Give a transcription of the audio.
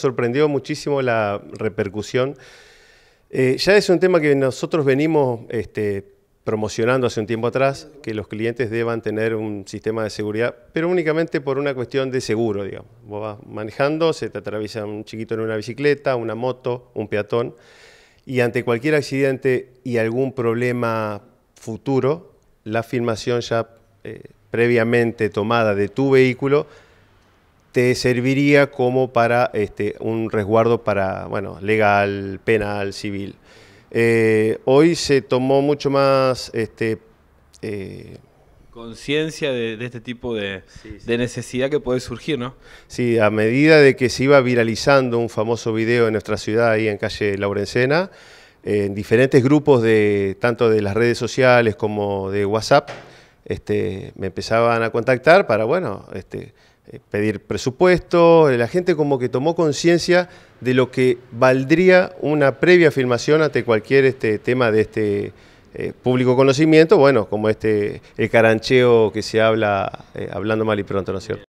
sorprendió muchísimo la repercusión. Eh, ya es un tema que nosotros venimos este, promocionando hace un tiempo atrás, que los clientes deban tener un sistema de seguridad, pero únicamente por una cuestión de seguro, digamos. Vos vas manejando, se te atraviesa un chiquito en una bicicleta, una moto, un peatón, y ante cualquier accidente y algún problema futuro, la filmación ya eh, previamente tomada de tu vehículo te serviría como para este, un resguardo para, bueno, legal, penal, civil. Eh, hoy se tomó mucho más este, eh, conciencia de, este tipo de, necesidad que puede surgir, ¿no? Sí, a medida de que se iba viralizando un famoso video en nuestra ciudad, ahí en calle Laurencena, en diferentes grupos de tanto de las redes sociales como de WhatsApp, este, me empezaban a contactar para, bueno, este, eh, pedir presupuesto, eh, la gente como que tomó conciencia de lo que valdría una previa afirmación ante cualquier este tema de este eh, público conocimiento, bueno, como este el carancheo que se habla hablando mal y pronto, ¿no es cierto?